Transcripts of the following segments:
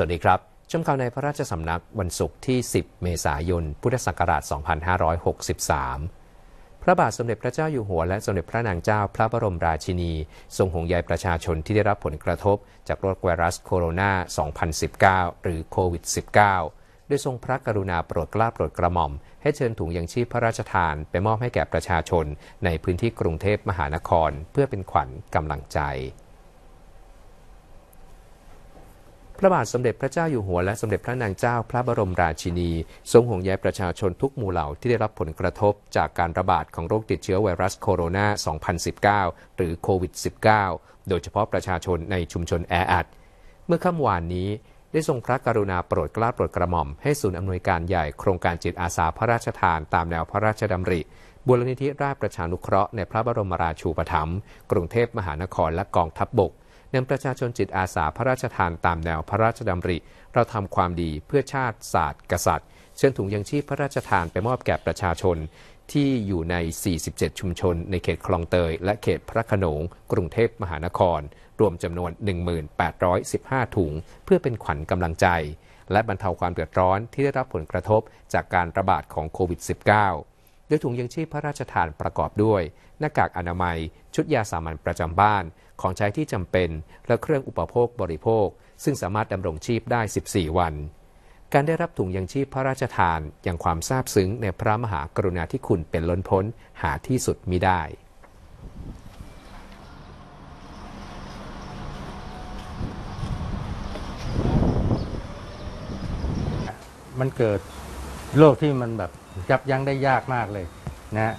สวัสดีครับ ชมข่าวในพระราชสำนักวันศุกร์ที่ 10 เมษายน พุทธศักราช 2563 พระบาทสมเด็จพระเจ้าอยู่หัวและสมเด็จพระนางเจ้าพระบรมราชินี ทรงห่วงใยประชาชนที่ได้รับผลกระทบจากโรคไวรัสโคโรนา 2019 หรือโควิด -19 ด้วยทรงพระกรุณาโปรดเกล้าโปรดกระหม่อม ให้เชิญถุงยังชีพพระราชทานไปมอบให้แก่ประชาชนในพื้นที่กรุงเทพมหานคร เพื่อเป็นขวัญกำลังใจพระบาทสมเด็จพระเจ้าอยู่หัวและสมเด็จพระนางเจ้า พระบรมราชินี ทรงห่วงใยประชาชนทุกหมู่เหล่าที่ได้รับผลกระทบจากการระบาดของโรคติดเชื้อไวรัสโคโรนา 2019 หรือโควิด -19 โดยเฉพาะประชาชนในชุมชนแออัด เมื่อค่ำวานนี้ได้ทรงพระกรุณาโปรดเกล้าโปรดกระหม่อม ให้ศูนย์อำนวยการใหญ่โครงการจิตอาสาพระราชทานตามแนวพระราชดำริบูรณิธิราชประชานุเคราะห์ในพระบรมราชูปถัมภ์กรุงเทพมหานครและกองทัพบบกนำประชาชนจิตอาสาพระราชทานตามแนวพระราชดำริ เราทำความดีเพื่อชาติศาสตร์กษัตริย์เชิญถุงยังชีพพระราชทานไปมอบแก่ประชาชน ที่อยู่ใน 47 ชุมชนในเขตคลองเตยและเขตพระขนง กรุงเทพมหานคร รวมจำนวน 1815ถุงเพื่อเป็นขวัญกำลังใจ และบรรเทาความเดือดร้อนที่ได้รับผลกระทบจากการระบาดของโควิด -19 โดยถุงยังชีพพระราชทานประกอบด้วย หน้ากากอนามัยชุดยาสามัญประจำบ้าน ของใช้ที่จำเป็น และเครื่องอุปโภคบริโภค ซึ่งสามารถดำรงชีพได้ 14 วัน การได้รับถุงยังชีพพระราชทานอย่างความซาบซึ้งในพระมหากรุณาธิคุณเป็นล้นพ้นหาที่สุดมิได้ มันเกิดโลกที่มันแบบจับยั้งได้ยากมากเลยนะฮะ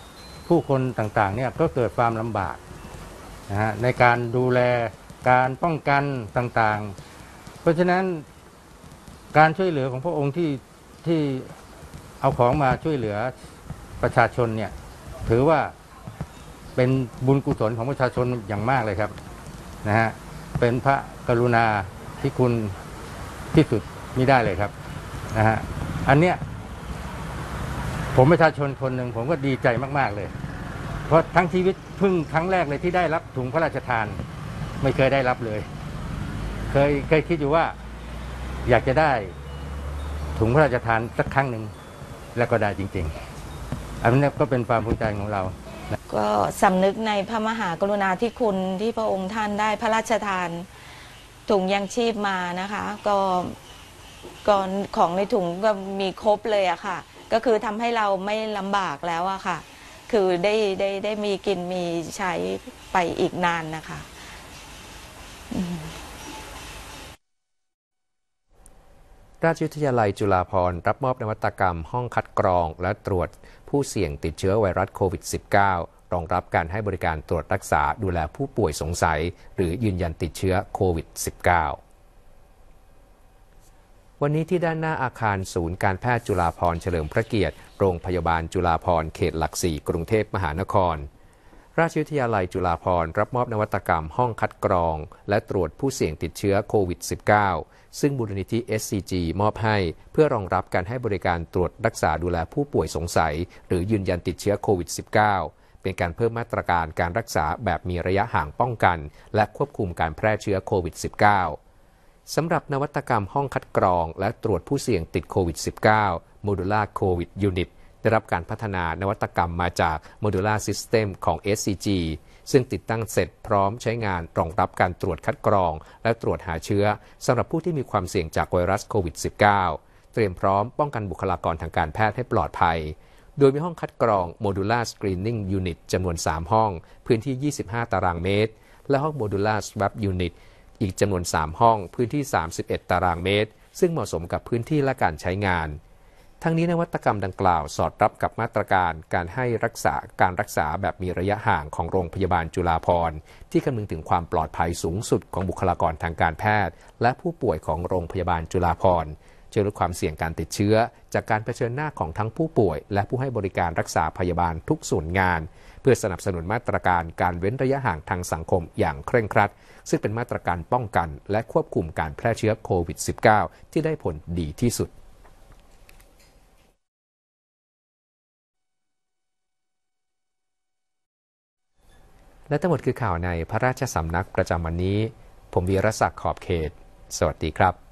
ผู้คนต่างๆเนี่ยก็เกิดความลำบากนะฮะในการดูแลการป้องกันต่างๆ เพราะฉะนั้นการช่วยเหลือของพระองค์ที่ที่เอาของมาช่วยเหลือประชาชนเนี่ยถือว่าเป็นบุญกุศลของประชาชนอย่างมากเลยครับนะฮะเป็นพระกรุณาที่คุณที่สุดมิได้เลยครับนะฮะอันเนี้ยผมประชาชนคนหนึ่งผมก็ดีใจมาก ๆ เลย เพราะทั้งชีวิตเพิ่งครั้งแรกเลยที่ได้รับถุงพระราชทาน ไม่เคยได้รับเลย เคยเคยคิดอยู่ว่าอยากจะได้ ถุงพระราชทานสักครั้งหนึ่งแล้วก็ได้จริงๆ อันนี้ก็เป็นความภูมิใจของเราก็สำนึกในพระมหากรุณาธิคุณที่พระองค์ท่านได้พระราชทาน ถุงยังชีพมานะคะ ก็ก่อนของในถุงก็มีครบเลยอะค่ะก็คือทำให้เราไม่ลำบากแล้วอะค่ะ คือได้ได้ได้มีกินมีใช้ไปอีกนานนะคะ ราชวิทยาลัยจุฬาภรรับมอบนวัตกรรมห้องคัดกรอง และตรวจผู้เสี่ยงติดเชื้อไวรัสโควิด -19 รองรับการให้บริการตรวจรักษาดูแลผู้ป่วยสงสัยหรือยืนยันติดเชื้อโควิด -19 วันนี้ที่ด้านหน้าอาคารศูนย์การแพทย์จุฬาพรเฉลิมพระเกียรติ โรงพยาบาลจุฬาพร เขตหลักสี่ กรุงเทพมหานคร ราชวิทยาลัยจุฬาพรรับมอบนวัตกรรมห้องคัดกรองและตรวจผู้เสี่ยงติดเชื้อโควิด -19 ซึ่งบูรณิธิ SCG มอบให้ เพื่อรองรับการให้บริการตรวจรักษาดูแลผู้ป่วยสงสัยหรือยืนยันติดเชื้อโควิด -19 เป็นการเพิ่มมาตรการการรักษาแบบมีระยะห่างป้องกันและควบคุมการแพร่เชื้อโควิด -19 สำหรับนวัตกรรมห้องคัดกรอง และตรวจผู้เสี่ยงติดโควิด -19 Modular COVID Unit ได้รับการพัฒนานวัตกรรมมาจาก Modular System ของ SCG ซึ่งติดตั้งเสร็จพร้อมใช้งานรองรับการตรวจคัดกรองและตรวจหาเชื้อ สำหรับผู้ที่มีความเสี่ยงจากไวรัสโควิด -19 เตรียมพร้อมป้องกันบุคลากรทางการแพทย์ให้ปลอดภัย โดยมีห้องคัดกรอง Modular Screening Unit จำนวน 3 ห้อง พื้นที่ 25 ตารางเมตร และห้อง Modular Swab Unit อีกจำนวน 3 ห้องพื้นที่ 31 ตารางเมตร ซึ่งเหมาะสมกับพื้นที่และการใช้งาน ทั้งนี้นวัตกรรมดังกล่าวสอดรับกับมาตรการการให้รักษาการรักษาแบบมีระยะห่างของโรงพยาบาลจุฬาภรณ์ ที่คำนึงถึงความปลอดภัยสูงสุดของบุคลากรทางการแพทย์ และผู้ป่วยของโรงพยาบาลจุฬาภรณ์ช่วยลดความเสี่ยงการติดเชื้อ จากการเผชิญหน้าของทั้งผู้ป่วย และผู้ให้บริการรักษาพยาบาลทุกส่วนงานเพื่อสนับสนุนมาตรการการเว้นระยะห่างทางสังคมอย่างเคร่งครัด ซึ่งเป็นมาตรการป้องกันและควบคุมการแพร่เชื้อโควิด -19 ที่ได้ผลดีที่สุด และทั้งหมดคือข่าวในพระราชสำนักประจำวันนี้ ผมวีรศักดิ์ขอบเขต สวัสดีครับ